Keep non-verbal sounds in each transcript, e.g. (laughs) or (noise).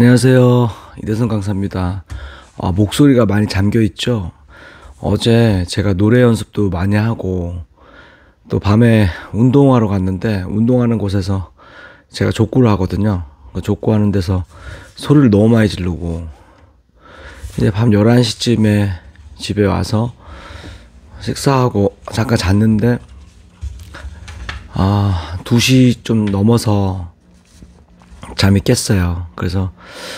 안녕하세요. 이대성 강사입니다. 아, 목소리가 많이 잠겨 있죠? 어제 제가 노래 연습도 많이 하고 또 밤에 운동하러 갔는데 운동하는 곳에서 제가 족구를 하거든요. 그 족구하는 데서 소리를 너무 많이 지르고 이제 밤 11시쯤에 집에 와서 식사하고 잠깐 잤는데 아, 2시 좀 넘어서 잠이 깼어요. 그래서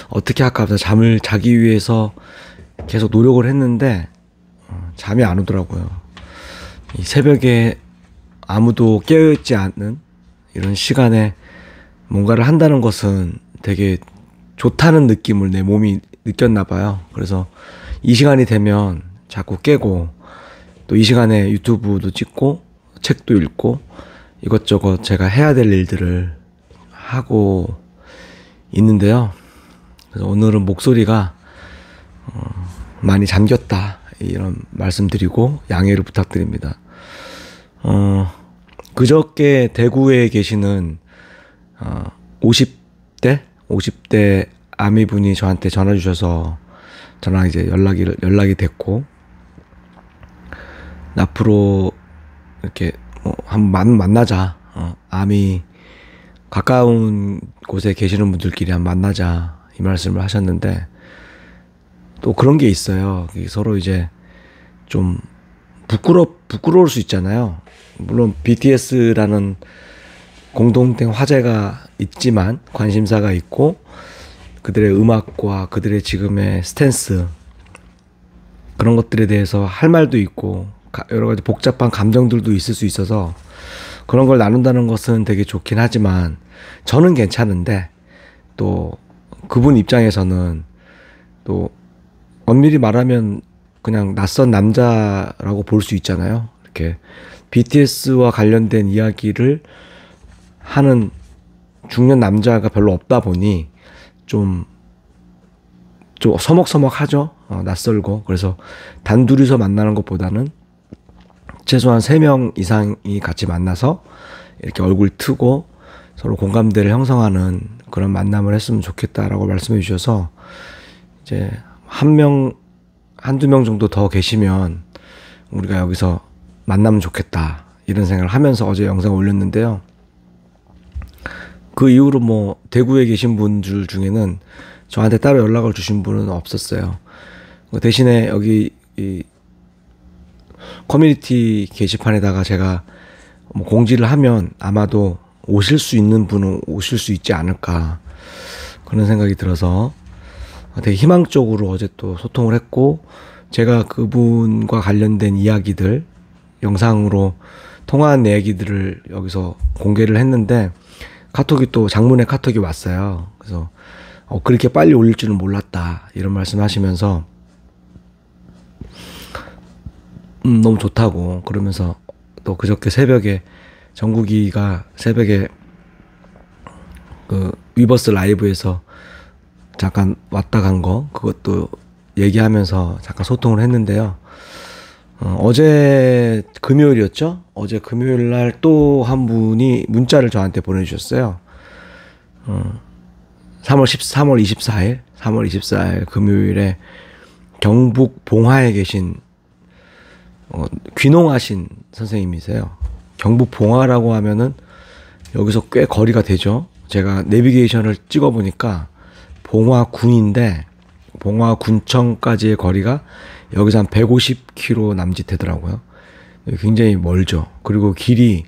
어떻게 할까 하다 잠을 자기 위해서 계속 노력을 했는데 어, 잠이 안 오더라고요. 새벽에 아무도 깨어있지 않는 이런 시간에 뭔가를 한다는 것은 되게 좋다는 느낌을 내 몸이 느꼈나 봐요. 그래서 이 시간이 되면 자꾸 깨고 또 이 시간에 유튜브도 찍고 책도 읽고 이것저것 제가 해야 될 일들을 하고 있는데요. 그래서 오늘은 목소리가 어, 많이 잠겼다 이런 말씀드리고 양해를 부탁드립니다. 어, 그저께 대구에 계시는 어, 50대 50대 아미 분이 저한테 전화 주셔서 저랑 이제 연락이 연락이 됐고 앞으로 이렇게 뭐 한번 만나자 어, 아미 가까운 곳에 계시는 분들끼리 한 만나자 이 말씀을 하셨는데 또 그런 게 있어요. 서로 이제 좀 부끄러 부끄러울 수 있잖아요. 물론 BTS라는 공동된 화제가 있지만 관심사가 있고 그들의 음악과 그들의 지금의 스탠스 그런 것들에 대해서 할 말도 있고 여러 가지 복잡한 감정들도 있을 수 있어서 그런 걸 나눈다는 것은 되게 좋긴 하지만 저는 괜찮은데 또 그분 입장에서는 또 엄밀히 말하면 그냥 낯선 남자라고 볼 수 있잖아요. 이렇게 BTS와 관련된 이야기를 하는 중년 남자가 별로 없다 보니 좀, 좀 서먹서먹하죠. 어, 낯설고. 그래서 단둘이서 만나는 것보다는 최소한 3명 이상이 같이 만나서 이렇게 얼굴 트고 서로 공감대를 형성하는 그런 만남을 했으면 좋겠다라고 말씀해 주셔서 이제 한 명, 한 두 명 정도 더 계시면 우리가 여기서 만나면 좋겠다 이런 생각을 하면서 어제 영상 올렸는데요. 그 이후로 뭐 대구에 계신 분들 중에는 저한테 따로 연락을 주신 분은 없었어요. 그 대신에 여기 이 커뮤니티 게시판에다가 제가 뭐 공지를 하면 아마도 오실 수 있는 분은 오실 수 있지 않을까 그런 생각이 들어서 되게 희망적으로 어제 또 소통을 했고 제가 그분과 관련된 이야기들 영상으로 통화한 얘기들을 여기서 공개를 했는데 카톡이 또 장문의 카톡이 왔어요. 그래서 어, 그렇게 빨리 올릴 줄은 몰랐다 이런 말씀하시면서 음, 너무 좋다고 그러면서 또 그저께 새벽에 정국이가 새벽에 그 위버스 라이브에서 잠깐 왔다 간 거 그것도 얘기하면서 잠깐 소통을 했는데요. 어, 제 금요일이었죠? 어제 금요일 날 또 한 분이 문자를 저한테 보내주셨어요. 어, 3월 10, 3월 24일, 3월 24일 금요일에 경북 봉화에 계신 어, 귀농하신 선생님이세요. 경북 봉화라고 하면은 여기서 꽤 거리가 되죠. 제가 내비게이션을 찍어 보니까 봉화군인데 봉화군청까지의 거리가 여기서 한 150km 남짓 되더라고요. 굉장히 멀죠. 그리고 길이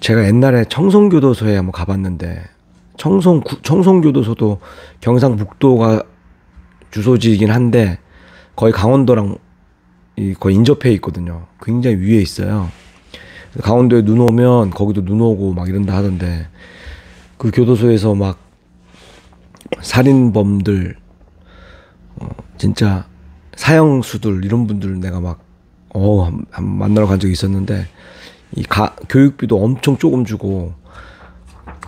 제가 옛날에 청송교도소에 한번 가봤는데 청송 청송교도소도 경상북도가 주소지이긴 한데 거의 강원도랑 이 거의 인접해 있거든요. 굉장히 위에 있어요. 강원도에 눈 오면 거기도 눈 오고 막 이런다 하던데 그 교도소에서 막 살인범들 어, 진짜 사형수들 이런 분들 내가 막 어, 한, 한 만나러 간 적이 있었는데 이 가, 교육비도 엄청 조금 주고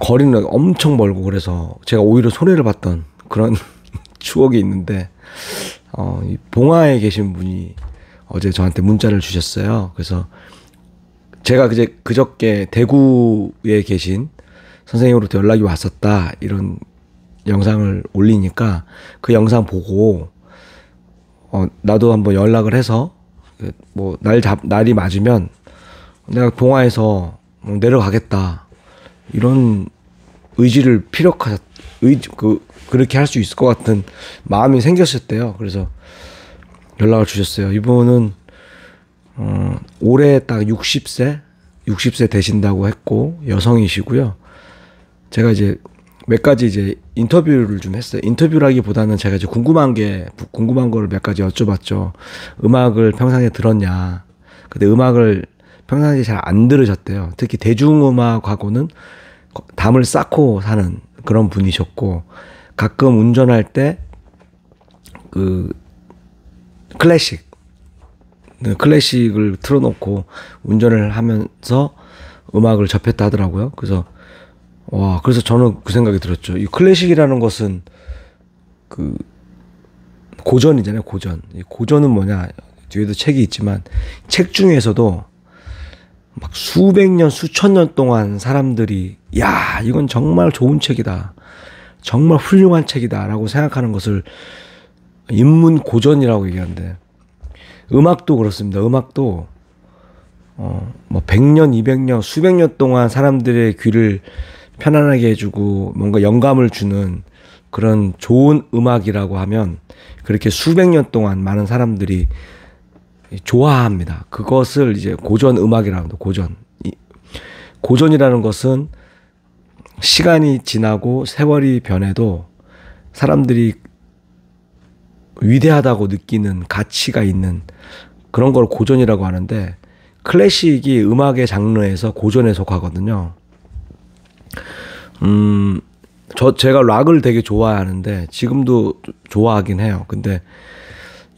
거리는 엄청 멀고 그래서 제가 오히려 손해를 봤던 그런 (laughs) 추억이 있는데 어, 이 봉화에 계신 분이 어제 저한테 문자를 주셨어요. 그래서 제가 그제 그저께 대구에 계신 선생님으로부터 연락이 왔었다 이런 영상을 올리니까 그 영상 보고 어 나도 한번 연락을 해서 그 뭐날잡 날이 맞으면 내가 동화에서 뭐 내려가겠다 이런 의지를 피력하 의그 그렇게 할 수 있을 것 같은 마음이 생겼었대요. 그래서 연락을 주셨어요. 이분은 어, 올해 딱 60세, 60세 되신다고 했고 여성이시고요. 제가 이제 몇 가지 이제 인터뷰를 좀 했어요. 인터뷰라기보다는 제가 이제 궁금한 게 궁금한 거를 몇 가지 여쭤봤죠. 음악을 평상에 들었냐? 근데 음악을 평상에잘 안 들으셨대요. 특히 대중음악하고는 담을 쌓고 사는 그런 분이셨고 가끔 운전할 때그 클래식 네, 클래식을 틀어놓고 운전을 하면서 음악을 접했다 하더라고요. 그래서 와 그래서 저는 그 생각이 들었죠. 이 클래식이라는 것은 그 고전이잖아요. 고전. 고전은 뭐냐 뒤에도 책이 있지만 책 중에서도 막 수백 년 수천 년 동안 사람들이 야 이건 정말 좋은 책이다. 정말 훌륭한 책이다라고 생각하는 것을 인문 고전이라고 얘기하는데 음악도 그렇습니다. 음악도 어, 뭐 100년, 200년, 수백 년 동안 사람들의 귀를 편안하게 해주고 뭔가 영감을 주는 그런 좋은 음악이라고 하면 그렇게 수백 년 동안 많은 사람들이 좋아합니다. 그것을 이제 고전 음악이라고 합니다. 고전. 고전이라는 것은 시간이 지나고 세월이 변해도 사람들이 위대하다고 느끼는 가치가 있는 그런 걸 고전이라고 하는데 클래식이 음악의 장르에서 고전에 속하거든요. 음, 저 제가 락을 되게 좋아하는데 지금도 좋아하긴 해요. 근데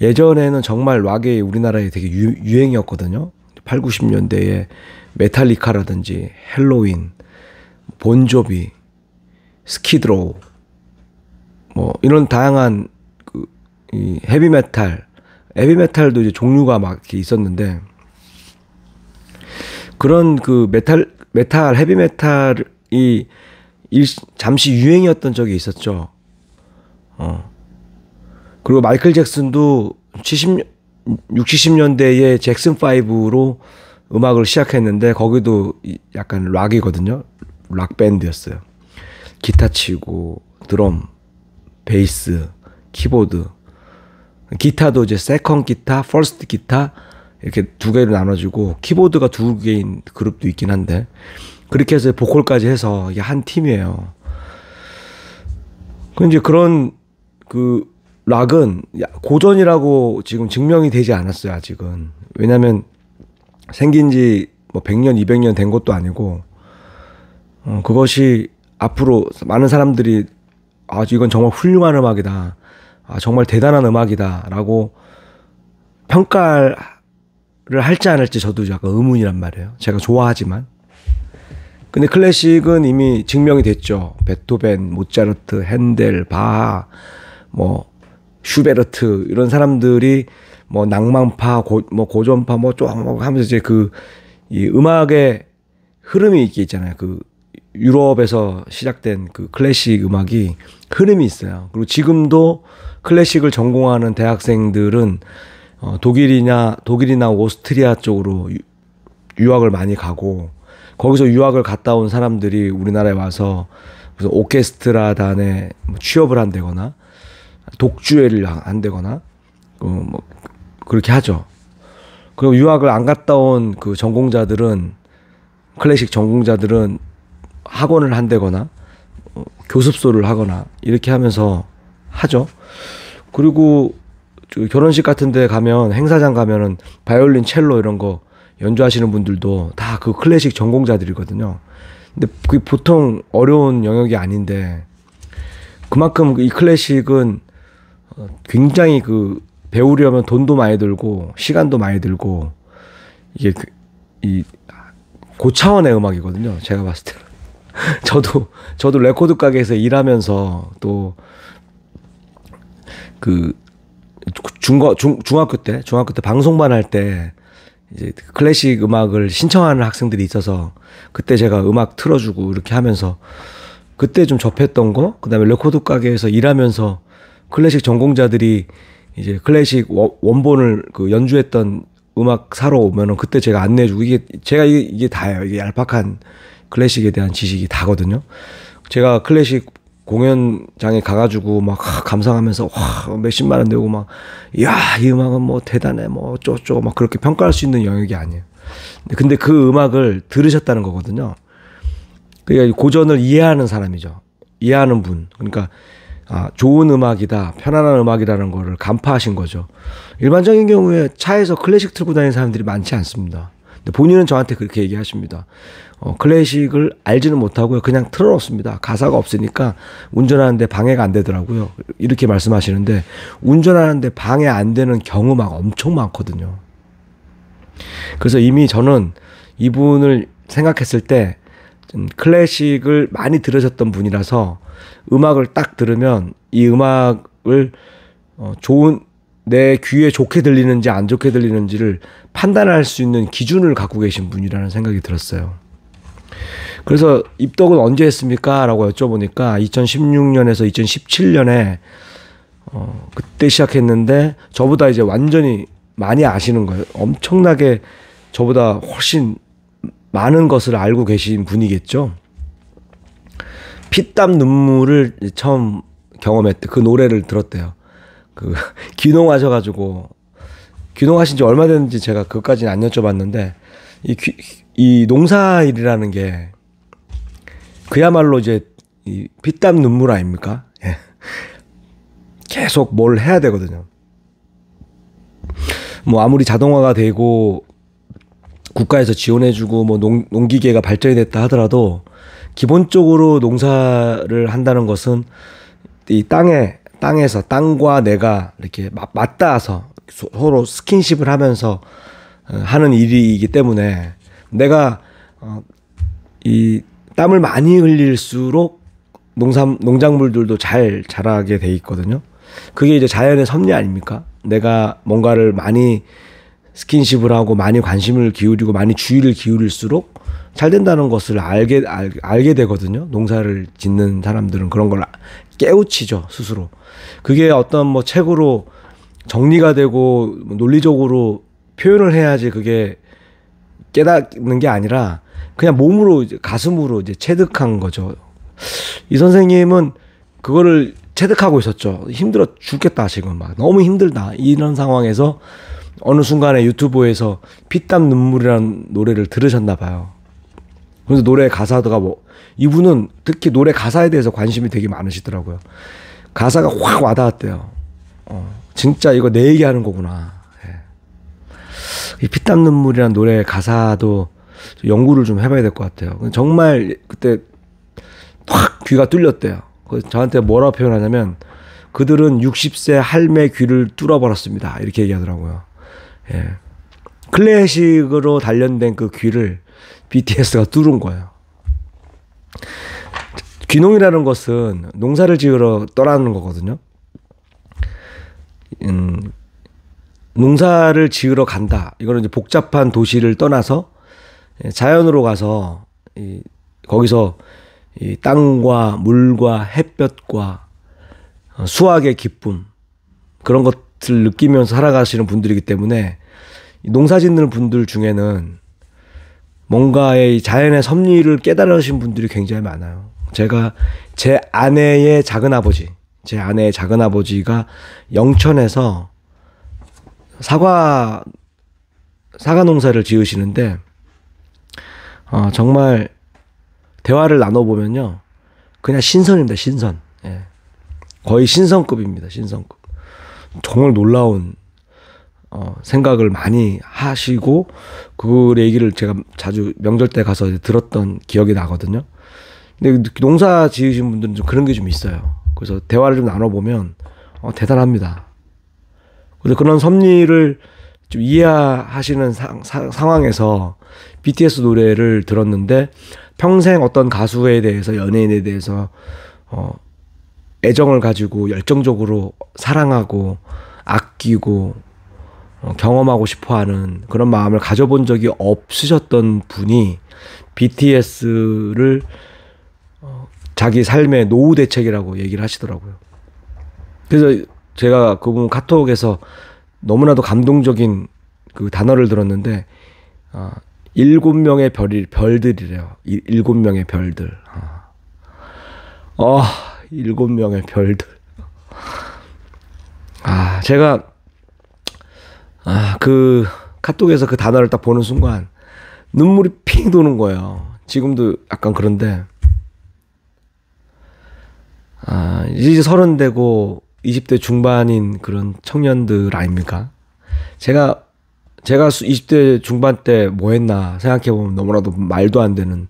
예전에는 정말 락이 우리나라에 되게 유, 행이었거든요 8, 90년대에 메탈리카라든지 헬로윈, 본조비, 스키드로우 뭐 이런 다양한 이 헤비메탈, 헤비메탈도 이제 종류가 막 이렇게 있었는데 그런 그 메탈 메탈 헤비메탈이 일, 잠시 유행이었던 적이 있었죠. 어. 그리고 마이클 잭슨도 70 6, 70년대에 잭슨 5로 음악을 시작했는데 거기도 약간 락이거든요. 락 밴드였어요. 기타 치고 드럼, 베이스, 키보드 기타도 이제 세컨 기타, 퍼스트 기타 이렇게 두 개로 나눠주고 키보드가 두 개인 그룹도 있긴 한데 그렇게 해서 보컬까지 해서 이게 한 팀이에요. 그이 그런 그 락은 고전이라고 지금 증명이 되지 않았어요 아직은 왜냐면 생긴 지 뭐 100년 200년 된 것도 아니고 어, 그것이 앞으로 많은 사람들이 아 이건 정말 훌륭한 음악이다 아, 정말 대단한 음악이다라고 평가를 할지 안 할지 저도 약간 의문이란 말이에요. 제가 좋아하지만. 근데 클래식은 이미 증명이 됐죠. 베토벤, 모차르트, 핸델, 바하, 뭐 슈베르트 이런 사람들이 뭐 낭만파, 고, 뭐 고전파, 뭐쫙뭐 하면서 이제 그 이 음악의 흐름이 있게 있잖아요. 그 유럽에서 시작된 그 클래식 음악이 흐름이 있어요. 그리고 지금도 클래식을 전공하는 대학생들은 어, 독일이냐 독일이나 오스트리아 쪽으로 유, 학을 많이 가고 거기서 유학을 갔다 온 사람들이 우리나라에 와서 무슨 오케스트라단에 뭐 취업을 한다거나 독주회를 한다거나 어, 뭐 그렇게 하죠. 그리고 유학을 안 갔다 온 그 전공자들은 클래식 전공자들은 학원을 한대거나 어, 교습소를 하거나 이렇게 하면서 하죠. 그리고 결혼식 같은 데 가면 행사장 가면은 바이올린, 첼로 이런 거 연주하시는 분들도 다 그 클래식 전공자들이거든요. 근데 그게 보통 어려운 영역이 아닌데 그만큼 이 클래식은 어, 굉장히 그 배우려면 돈도 많이 들고 시간도 많이 들고 이게 그, 이 고차원의 음악이거든요. 제가 봤을 때는. (laughs) 저도 저도 레코드 가게에서 일하면서 또 그중고중 중학교 때 중학교 때 방송반 할 때 이제 클래식 음악을 신청하는 학생들이 있어서 그때 제가 음악 틀어주고 이렇게 하면서 그때 좀 접했던 거 그다음에 레코드 가게에서 일하면서 클래식 전공자들이 이제 클래식 원본을 그 연주했던 음악 사러 오면은 그때 제가 안내해주고 이게 제가 이게, 이게 다예요 이게 얄팍한 클래식에 대한 지식이 다거든요. 제가 클래식 공연장에 가가지고 막 감상하면서 와 몇십만 원 내고 막야이 음악은 뭐 대단해 뭐 쪼쪼 막 그렇게 평가할 수 있는 영역이 아니에요. 근데 그 음악을 들으셨다는 거거든요. 그러니까 고전을 이해하는 사람이죠. 이해하는 분. 그러니까 아, 좋은 음악이다, 편안한 음악이라는 거를 간파하신 거죠. 일반적인 경우에 차에서 클래식 틀고 다니는 사람들이 많지 않습니다. 본인은 저한테 그렇게 얘기하십니다. 어, 클래식을 알지는 못하고요. 그냥 틀어놓습니다. 가사가 없으니까 운전하는데 방해가 안 되더라고요. 이렇게 말씀하시는데 운전하는데 방해 안 되는 경우막 엄청 많거든요. 그래서 이미 저는 이분을 생각했을 때 클래식을 많이 들으셨던 분이라서 음악을 딱 들으면 이 음악을 어, 좋은 내 귀에 좋게 들리는지 안 좋게 들리는지를 판단할 수 있는 기준을 갖고 계신 분이라는 생각이 들었어요. 그래서 입덕은 언제 했습니까? 라고 여쭤보니까 2016년에서 2017년에 어, 그때 시작했는데 저보다 이제 완전히 많이 아시는 거예요. 엄청나게 저보다 훨씬 많은 것을 알고 계신 분이겠죠. 피땀 눈물을 처음 경험했대. 그 노래를 들었대요. 그 (laughs) 귀농하셔가지고 귀농하신 지 얼마 됐는지 제가 그것까지는 안 여쭤봤는데 이, 귀, 이 농사일이라는 게 그야말로 이제 이 피땀 눈물 아닙니까? 예. 계속 뭘 해야 되거든요. 뭐 아무리 자동화가 되고 국가에서 지원해주고 뭐 농, 농기계가 발전이 됐다 하더라도 기본적으로 농사를 한다는 것은 이 땅에 땅에서 땅과 내가 이렇게 맞닿아서 서로 스킨십을 하면서 어, 하는 일이기 때문에 내가 어, 이 땀을 많이 흘릴수록 농산 농작물들도 잘 자라게 돼 있거든요. 그게 이제 자연의 섭리 아닙니까? 내가 뭔가를 많이 스킨십을 하고 많이 관심을 기울이고 많이 주의를 기울일수록 잘 된다는 것을 알게 알, 알게 되거든요. 농사를 짓는 사람들은 그런 걸 깨우치죠 스스로. 그게 어떤 뭐 책으로 정리가 되고 뭐 논리적으로 표현을 해야지 그게 깨닫는 게 아니라 그냥 몸으로 이제 가슴으로 이제 체득한 거죠. 이 선생님은 그거를 체득하고 있었죠. 힘들어 죽겠다 지금 막 너무 힘들다 이런 상황에서 어느 순간에 유튜브에서 피땀 눈물이라는 노래를 들으셨나 봐요. 그래서 노래 가사가 뭐 이분은 특히 노래 가사에 대해서 관심이 되게 많으시더라고요. 가사가 확 와닿았대요. 어, 진짜 이거 내 얘기하는 거구나. 예. 이 피 땀 눈물이란 노래 가사도 연구를 좀 해봐야 될 것 같아요. 정말 그때 확 귀가 뚫렸대요. 그 저한테 뭐라고 표현하냐면 그들은 60세 할매 귀를 뚫어버렸습니다. 이렇게 얘기하더라고요. 예. 클래식으로 단련된 그 귀를 BTS가 뚫은 거예요. 귀농이라는 것은 농사를 지으러 떠나는 거거든요. 음, 농사를 지으러 간다. 이거는 이제 복잡한 도시를 떠나서 예, 자연으로 가서 이, 거기서 이 땅과 물과 햇볕과 어, 수학의 기쁨 그런 것을 느끼면서 살아가시는 분들이기 때문에 농사 짓는 분들 중에는 뭔가의 자연의 섭리를 깨달으신 분들이 굉장히 많아요. 제가 제 아내의 작은 아버지, 제 아내의 작은 아버지가 영천에서 사과 사과 농사를 지으시는데 어, 정말 대화를 나눠 보면요, 그냥 신선입니다. 신선, 예. 거의 신선급입니다. 신선급. 정말 놀라운 어, 생각을 많이 하시고 그 얘기를 제가 자주 명절 때 가서 들었던 기억이 나거든요. 근데 그 농사 지으신 분들은 좀 그런 게 좀 있어요. 그래서 대화를 좀 나눠보면 어, 대단합니다. 그래서 그런 섭리를 좀 이해하시는 상, 사, 상황에서 BTS 노래를 들었는데 평생 어떤 가수에 대해서 연예인에 대해서 어, 애정을 가지고 열정적으로 사랑하고 아끼고 어, 경험하고 싶어 하는 그런 마음을 가져본 적이 없으셨던 분이 BTS를 어, 자기 삶의 노후 대책이라고 얘기를 하시더라고요. 그래서 제가 그분 카톡에서 너무나도 감동적인 그 단어를 들었는데 아, 일곱 명의 별이 별들이래요. 일곱 명의 별들. 아, 어, 일곱 명의 별들. 아, 제가 그 카톡에서 그 단어를 딱 보는 순간 눈물이 핑 도는 거예요. 지금도 약간 그런데 아, 이제 서른 되고 20대 중반인 그런 청년들 아닙니까? 제가 제가 20대 중반 때 뭐 했나 생각해 보면 너무나도 말도 안 되는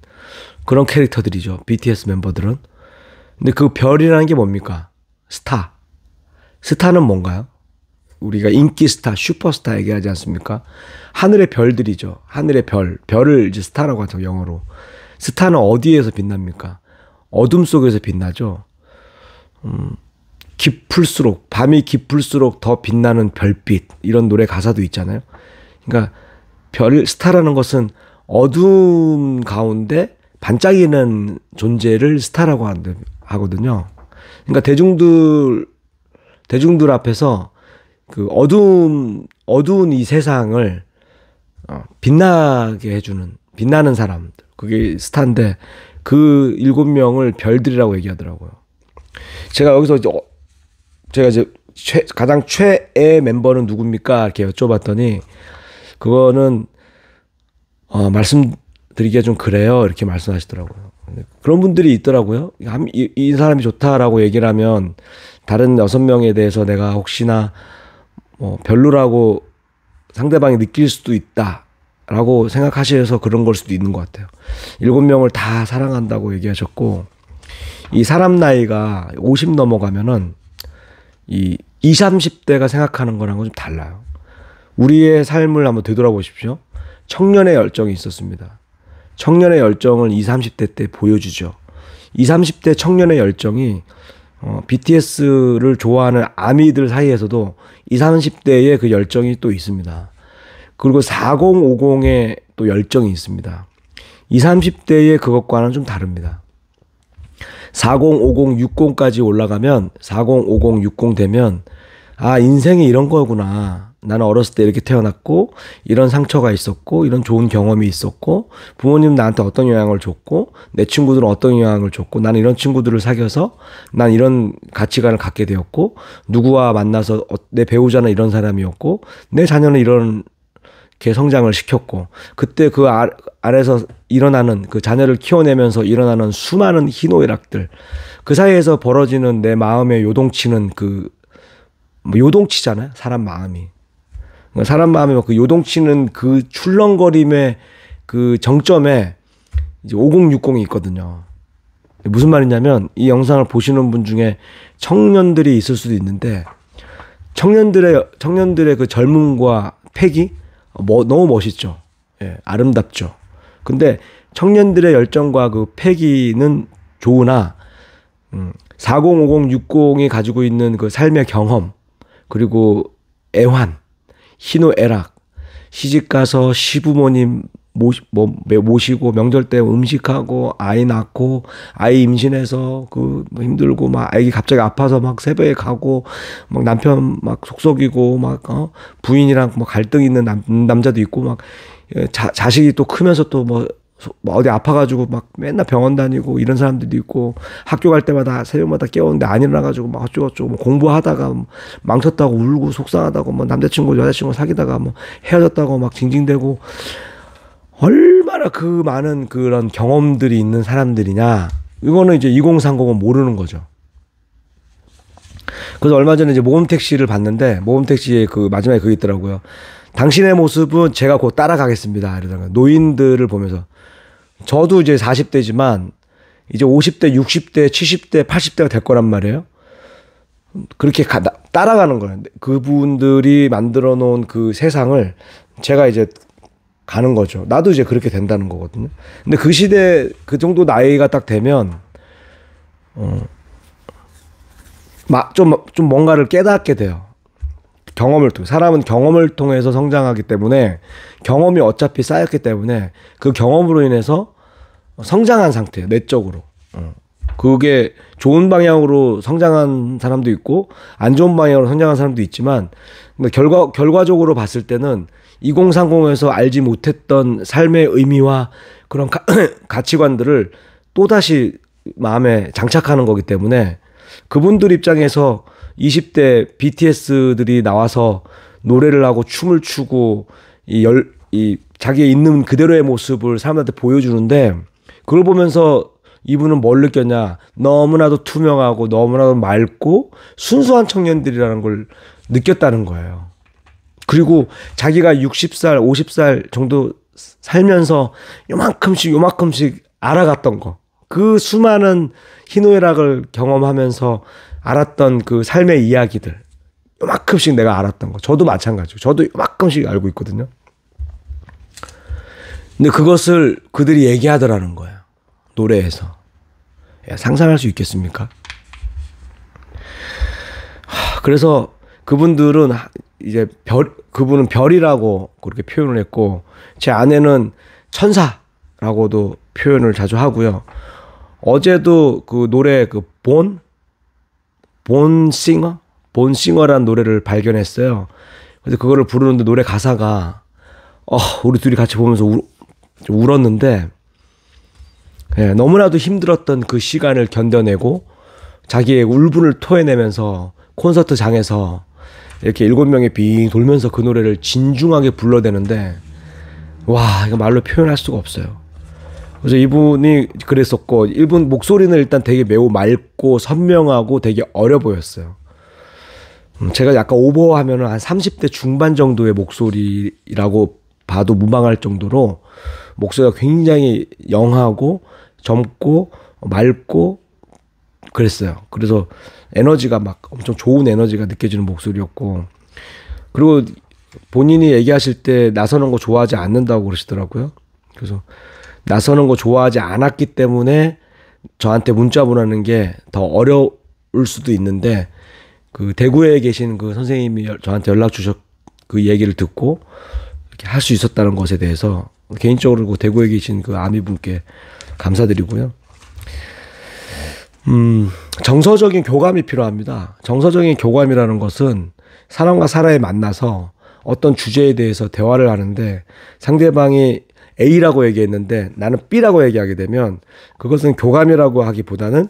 그런 캐릭터들이죠. BTS 멤버들은. 근데 그 별이라는 게 뭡니까? 스타. 스타는 뭔가요? 우리가 인기 스타, 슈퍼스타 얘기하지 않습니까? 하늘의 별들이죠. 하늘의 별. 별을 이제 스타라고 하죠, 영어로. 스타는 어디에서 빛납니까? 어둠 속에서 빛나죠. 음, 깊을수록, 밤이 깊을수록 더 빛나는 별빛. 이런 노래 가사도 있잖아요. 그러니까 별, 스타라는 것은 어둠 가운데 반짝이는 존재를 스타라고 하거든요. 그러니까 대중들, 대중들 앞에서 그 어두운 어두운 이 세상을 어, 빛나게 해주는 빛나는 사람들 그게 스타인데 그 일곱 명을 별들이라고 얘기하더라고요. 제가 여기서 이제 어, 제가 이제 최, 가장 최애 멤버는 누굽니까 이렇게 여쭤봤더니 그거는 어, 말씀드리기가 좀 그래요 이렇게 말씀하시더라고요. 그런 분들이 있더라고요. 이, 이 사람이 좋다라고 얘기를 하면 다른 여섯 명에 대해서 내가 혹시나 어, 별로라고 상대방이 느낄 수도 있다라고 생각하셔서 그런 걸 수도 있는 것 같아요. 일곱 명을 다 사랑한다고 얘기하셨고 이 사람 나이가 50 넘어가면은 이 20, 30대가 생각하는 거랑은 좀 달라요. 우리의 삶을 한번 되돌아보십시오. 청년의 열정이 있었습니다. 청년의 열정을 20, 30대 때 보여주죠. 20, 30대 청년의 열정이 어, BTS를 좋아하는 아미들 사이에서도 20, 30대의 그 열정이 또 있습니다. 그리고 4050의 또 열정이 있습니다. 20, 30대의 그것과는 좀 다릅니다. 4050, 60까지 올라가면 4050, 60 되면 아, 인생이 이런 거구나. 나는 어렸을 때 이렇게 태어났고 이런 상처가 있었고 이런 좋은 경험이 있었고 부모님 나한테 어떤 영향을 줬고 내 친구들은 어떤 영향을 줬고 나는 이런 친구들을 사귀어서 난 이런 가치관을 갖게 되었고 누구와 만나서 어, 내 배우자는 이런 사람이었고 내 자녀는 이런 게 성장을 시켰고 그때 그 아, 아래서 일어나는 그 자녀를 키워내면서 일어나는 수많은 희노애락들 그 사이에서 벌어지는 내 마음의 요동치는 그 뭐 요동치잖아요 사람 마음이 사람 마음에 막그 요동치는 그 출렁거림의 그 정점에 이제 5060이 있거든요. 무슨 말이냐면 이 영상을 보시는 분 중에 청년들이 있을 수도 있는데 청년들의 청년들의 그 젊음과 패기 뭐, 너무 멋있죠. 예, 아름답죠. 근데 청년들의 열정과 그 패기는 좋으나 음, 40, 50, 60이 가지고 있는 그 삶의 경험 그리고 애환 희노애락, 시집가서 시부모님 모시, 뭐, 모시고 명절 때 음식하고 아이 낳고 아이 임신해서 그 뭐 힘들고 막 아기 갑자기 아파서 막 새벽에 가고 막 남편 막 속속이고 막 어? 부인이랑 뭐 갈등 있는 남, 남자도 있고 막 예, 자, 자식이 또 크면서 또뭐 뭐 어디 아파가지고 막 맨날 병원 다니고 이런 사람들도 있고 학교 갈 때마다 새벽마다 깨웠는데 안 일어나가지고 막 어쩌고저쩌고 뭐 공부하다가 뭐 망쳤다고 울고 속상하다고 뭐 남자친구 여자친구 사귀다가 뭐 헤어졌다고 막 징징대고 얼마나 그 많은 그런 경험들이 있는 사람들이냐 이거는 이제 2030은 모르는 거죠. 그래서 얼마 전에 이제 모험 택시를 봤는데 모험 택시에 그 마지막에 그게 있더라고요. 당신의 모습은 제가 곧 따라가겠습니다. 이러다가 노인들을 보면서 저도 이제 40대지만 이제 50대, 60대, 70대, 80대가 될 거란 말이에요. 그렇게 가, 따라가는 거예요. 그분들이 만들어 놓은 그 세상을 제가 이제 가는 거죠. 나도 이제 그렇게 된다는 거거든요. 근데 그 시대 그 정도 나이가 딱 되면 어, 막좀좀 뭔가를 깨닫게 돼요. 경험을 통해 사람은 경험을 통해서 성장하기 때문에 경험이 어차피 쌓였기 때문에 그 경험으로 인해서 성장한 상태예요 내적으로 어. 그게 좋은 방향으로 성장한 사람도 있고 안 좋은 방향으로 성장한 사람도 있지만 근데 결과 결과적으로 봤을 때는 2030에서 알지 못했던 삶의 의미와 그런 가, (clears throat) 가치관들을 또다시 마음에 장착하는 거기 때문에 그분들 입장에서 20대 BTS들이 나와서 노래를 하고 춤을 추고 이 열, 이 자기의 있는 그대로의 모습을 사람들한테 보여주는데 그걸 보면서 이분은 뭘 느꼈냐. 너무나도 투명하고 너무나도 맑고 순수한 청년들이라는 걸 느꼈다는 거예요. 그리고 자기가 60살, 50살 정도 살면서 요만큼씩 요만큼씩 알아갔던 거. 그 수많은 희노애락을 경험하면서 알았던 그 삶의 이야기들 요만큼씩 내가 알았던 거 저도 마찬가지고 저도 요만큼씩 알고 있거든요 근데 그것을 그들이 얘기하더라는 거예요 노래에서 야, 상상할 수 있겠습니까 하, 그래서 그분들은 이제 별 그분은 별이라고 그렇게 표현을 했고 제 아내는 천사라고도 표현을 자주 하고요 어제도 그 노래 그 본 본싱어 본싱어란 노래를 발견했어요. 그래서 그거를 부르는데 노래 가사가 어, 우리 둘이 같이 보면서 울, 울었는데 예, 너무나도 힘들었던 그 시간을 견뎌내고 자기의 울분을 토해내면서 콘서트장에서 이렇게 일곱 명이 빙 돌면서 그 노래를 진중하게 불러대는데 와 이거 말로 표현할 수가 없어요. 그래서 이분이 그랬었고 이분 목소리는 일단 되게 매우 맑고 선명하고 되게 어려 보였어요. 음, 제가 약간 오버하면한 30대 중반 정도의 목소리라고 봐도 무방할 정도로 목소리가 굉장히 영하고 젊고 맑고 그랬어요. 그래서 에너지가 막 엄청 좋은 에너지가 느껴지는 목소리였고 그리고 본인이 얘기하실 때 나서는 거 좋아하지 않는다고 그러시더라고요. 그래서 나서는 거 좋아하지 않았기 때문에 저한테 문자 보내는 게 더 어려울 수도 있는데 그 대구에 계신 그 선생님이 저한테 연락 주셨 그 얘기를 듣고 이렇게 할 수 있었다는 것에 대해서 개인적으로 그 대구에 계신 그 아미 분께 감사드리고요. 음, 정서적인 교감이 필요합니다. 정서적인 교감이라는 것은 사람과 사람이 만나서 어떤 주제에 대해서 대화를 하는데 상대방이 A라고 얘기했는데 나는 B라고 얘기하게 되면 그것은 교감이라고 하기보다는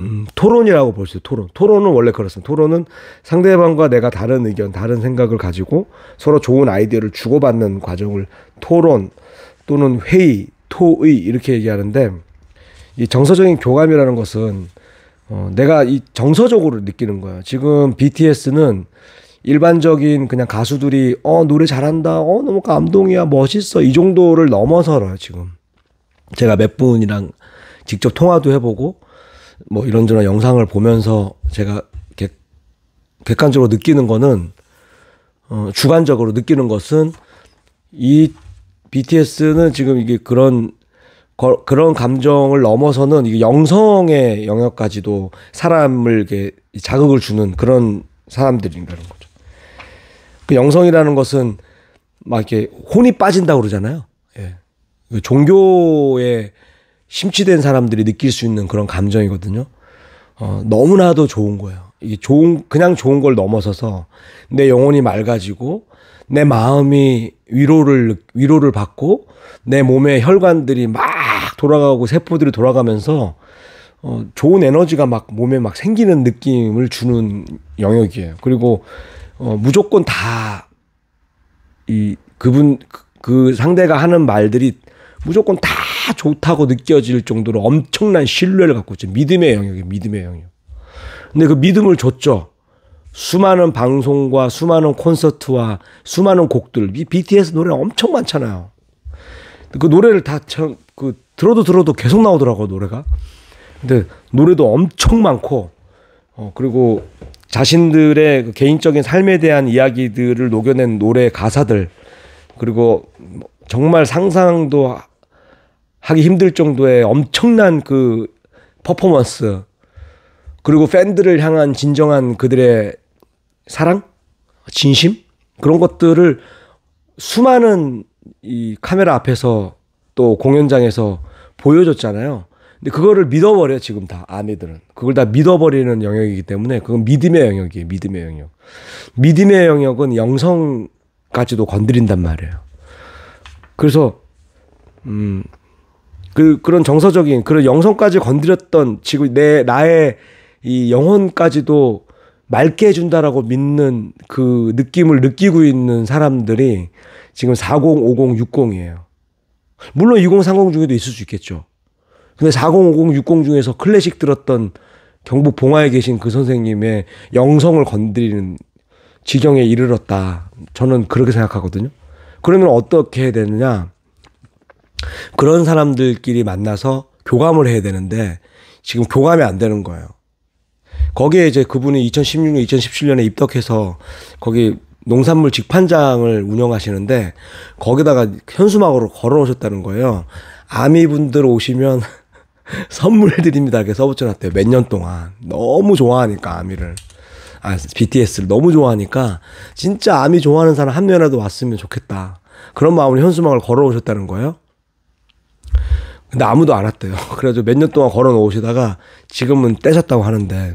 음, 토론이라고 볼 수 있어요. 토론. 토론은 원래 그렇습니다. 토론은 상대방과 내가 다른 의견, 다른 생각을 가지고 서로 좋은 아이디어를 주고받는 과정을 토론 또는 회의, 토의 이렇게 얘기하는데 이 정서적인 교감이라는 것은 어, 내가 이 정서적으로 느끼는 거야 지금 BTS는 일반적인 그냥 가수들이 어 노래 잘한다 어 너무 감동이야 멋있어 이 정도를 넘어서라 지금 제가 몇 분이랑 직접 통화도 해보고 뭐 이런저런 영상을 보면서 제가 객, 객관적으로 느끼는 거는 어, 주관적으로 느끼는 것은 이 BTS는 지금 이게 그런 거, 그런 감정을 넘어서는 이게 영성의 영역까지도 사람을 이렇게 자극을 주는 그런 사람들인가는 거죠. 그 영성이라는 것은 막 이렇게 혼이 빠진다고 그러잖아요. 예. 그 종교에 심취된 사람들이 느낄 수 있는 그런 감정이거든요. 어, 너무나도 좋은 거예요. 이게 좋은, 그냥 좋은 걸 넘어서서 내 영혼이 맑아지고 내 마음이 위로를, 위로를 받고 내 몸의 혈관들이 막 돌아가고 세포들이 돌아가면서 어, 좋은 에너지가 막 몸에 막 생기는 느낌을 주는 영역이에요. 그리고 어, 무조건 다 이 그분 그, 그, 상대가 하는 말들이 무조건 다 좋다고 느껴질 정도로 엄청난 신뢰를 갖고 있죠. 믿음의 영역이 믿음의 영역. 근데 그 믿음을 줬죠. 수많은 방송과 수많은 콘서트와 수많은 곡들, BTS 노래 엄청 많잖아요. 그 노래를 다 참, 그, 들어도 들어도 계속 나오더라고 노래가. 근데 노래도 엄청 많고, 어, 그리고 자신들의 그 개인적인 삶에 대한 이야기들을 녹여낸 노래 가사들 그리고 뭐 정말 상상도 하기 힘들 정도의 엄청난 그 퍼포먼스 그리고 팬들을 향한 진정한 그들의 사랑 진심 그런 것들을 수많은 이 카메라 앞에서 또 공연장에서 보여줬잖아요. 근데 그거를 믿어버려 지금 다 아미들은 그걸 다 믿어버리는 영역이기 때문에 그건 믿음의 영역이에요. 믿음의 영역. 믿음의 영역은 영성까지도 건드린단 말이에요. 그래서 음. 그 그런 정서적인 그런 영성까지 건드렸던 지금 내 나의 이 영혼까지도 맑게 해준다라고 믿는 그 느낌을 느끼고 있는 사람들이 지금 40, 50, 60이에요. 물론 20, 30 중에도 있을 수 있겠죠. 근데 4050, 60 중에서 클래식 들었던 경북 봉화에 계신 그 선생님의 영성을 건드리는 지경에 이르렀다. 저는 그렇게 생각하거든요. 그러면 어떻게 해야 되느냐? 그런 사람들끼리 만나서 교감을 해야 되는데 지금 교감이 안 되는 거예요. 거기에 이제 그분이 2016년, 2017년에 입덕해서 거기 농산물 직판장을 운영하시는데 거기다가 현수막으로 걸어 오셨다는 거예요. 아미분들 오시면 (laughs) 선물해드립니다. 이렇게 써붙여놨대요. 몇 년 동안. 너무 좋아하니까, 아미를. 아, BTS를 너무 좋아하니까, 진짜 아미 좋아하는 사람 한 명이라도 왔으면 좋겠다. 그런 마음으로 현수막을 걸어오셨다는 거예요. 근데 아무도 안 왔대요. (laughs) 그래서 몇 년 동안 걸어놓으시다가 지금은 떼셨다고 하는데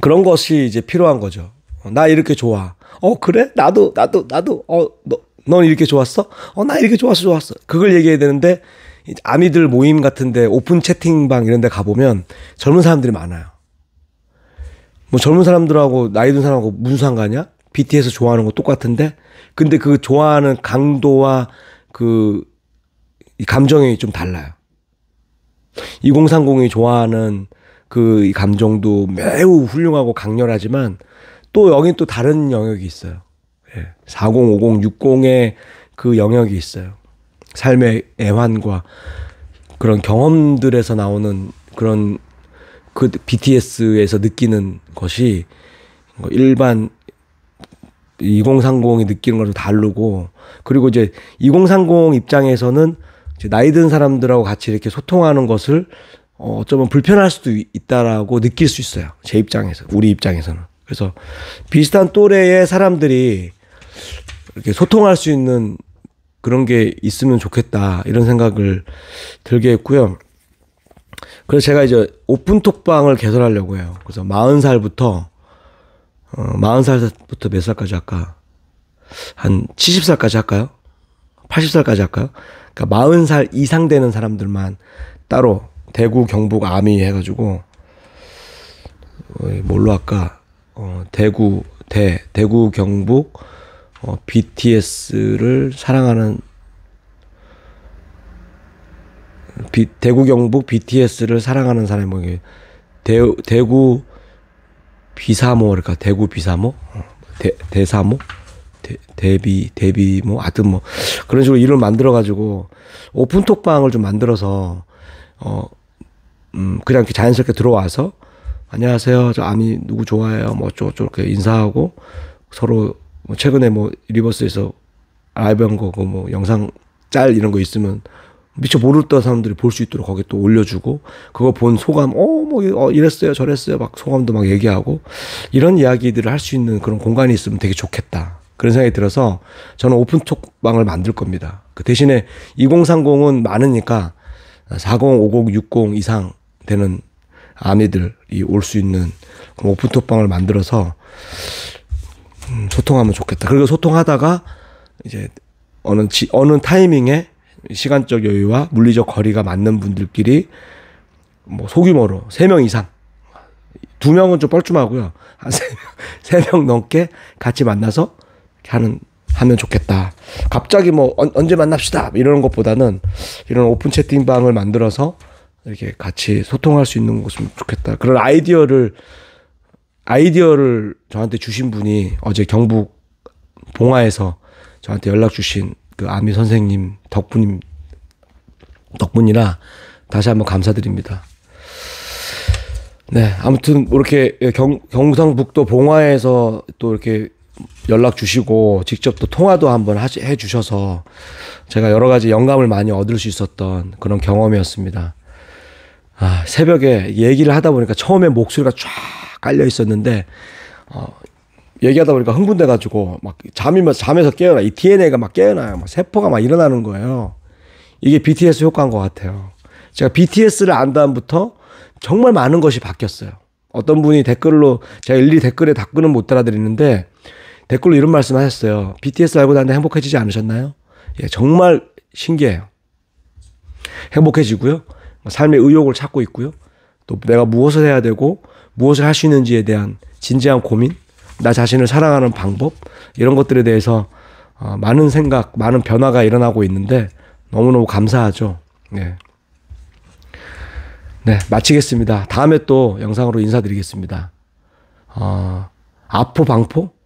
그런 것이 이제 필요한 거죠. 어, 나 이렇게 좋아. 어 그래? 나도 나도 나도 어너넌 이렇게 좋았어? 어 나 이렇게 좋았어 좋았어. 그걸 얘기해야 되는데 아미들 모임 같은데 오픈 채팅방 이런데 가보면 젊은 사람들이 많아요. 뭐 젊은 사람들하고 나이 든 사람하고 무슨 상관이야? BTS 좋아하는 거 똑같은데 근데 그 좋아하는 강도와 그 감정이 좀 달라요. 2030이 좋아하는 그 감정도 매우 훌륭하고 강렬하지만 또 여긴 또 다른 영역이 있어요. 40, 50, 60의 그 영역이 있어요. 삶의 애환과 그런 경험들에서 나오는 그런 그 BTS에서 느끼는 것이 뭐 일반 2030이 느끼는 거랑 다르고 그리고 이제 2030 입장에서는 이제 나이 든 사람들하고 같이 이렇게 소통하는 것을 어, 어쩌면 불편할 수도 있다라고 느낄 수 있어요. 제 입장에서, 우리 입장에서는. 그래서 비슷한 또래의 사람들이 이렇게 소통할 수 있는 그런 게 있으면 좋겠다 이런 생각을 들게 했고요. 그래서 제가 이제 오픈 톡방을 개설하려고 해요. 그래서 마흔 살부터 어, 40살부터 몇 살까지 할까? 한 70살까지 할까요? 80살까지 할까요? 그러니까 마흔 살 이상 되는 사람들만 따로 대구 경북 아미 해가지고 어, 뭘로 할까? 어, 대구 대 대구 경북 어, BTS를 사랑하는 비, 대구 경북 BTS를 사랑하는 사람에게 뭐 대, 대구 비사모 그러니까 대구 비사모 어, 대, 대사모 대, 대비 대비 뭐 하여튼 뭐 그런 식으로 일을 만들어 가지고 오픈톡방을 좀 만들어서 어 음, 그냥 이렇게 자연스럽게 들어와서 안녕하세요 저 아미 누구 좋아해요 뭐 어쩌고 저쩌고 이렇게 인사하고 서로 뭐 최근에 뭐 리버스에서 라이브한 거고 뭐 영상 짤 이런 거 있으면 미처 모르던 사람들이 볼 수 있도록 거기 또 올려주고 그거 본 소감 어뭐 어, 이랬어요 저랬어요 막 소감도 막 얘기하고 이런 이야기들을 할 수 있는 그런 공간이 있으면 되게 좋겠다 그런 생각이 들어서 저는 오픈톡방을 만들 겁니다 그 대신에 2030은 많으니까 40, 50, 60 이상 되는 아미들이 올 수 있는 오픈톡방을 만들어서 소통하면 좋겠다. 그리고 소통하다가 이제 어느 지, 어느 타이밍에 시간적 여유와 물리적 거리가 맞는 분들끼리 뭐 소규모로 3명 이상 두 명은 좀 뻘쭘하고요. 한 세명 3명 (laughs) 넘게 같이 만나서 하는 하면 좋겠다. 갑자기 뭐 언제 만납시다 이러는 것보다는 이런 오픈 채팅방을 만들어서 이렇게 같이 소통할 수 있는 곳이면 좋겠다. 그런 아이디어를 아이디어를 저한테 주신 분이 어제 경북 봉화에서 저한테 연락 주신 그 아미 선생님 덕분임 덕분이라 다시 한번 감사드립니다. 네, 아무튼 이렇게 경, 경상북도 봉화에서 또 이렇게 연락 주시고 직접 또 통화도 한번 하시, 해 주셔서 제가 여러 가지 영감을 많이 얻을 수 있었던 그런 경험이었습니다. 아, 새벽에 얘기를 하다 보니까 처음에 목소리가 쫙 깔려 있었는데 어 얘기하다 보니까 흥분돼가지고 막 잠이면 잠에서 깨어나 이 DNA가 막 깨어나요. 막 세포가 막 일어나는 거예요. 이게 BTS 효과인 것 같아요. 제가 BTS를 안 다음부터 정말 많은 것이 바뀌었어요. 어떤 분이 댓글로 제가 일일이 댓글에 답글은 못 달아드리는데 댓글로 이런 말씀 하셨어요. BTS 알고 나는데 행복해지지 않으셨나요? 예, 정말 신기해요. 행복해지고요. 삶의 의욕을 찾고 있고요. 또 내가 무엇을 해야 되고 무엇을 할 수 있는지에 대한 진지한 고민, 나 자신을 사랑하는 방법 이런 것들에 대해서 어, 많은 생각, 많은 변화가 일어나고 있는데 너무너무 감사하죠. 네. 네, 마치겠습니다. 다음에 또 영상으로 인사드리겠습니다. 어, 아포 방포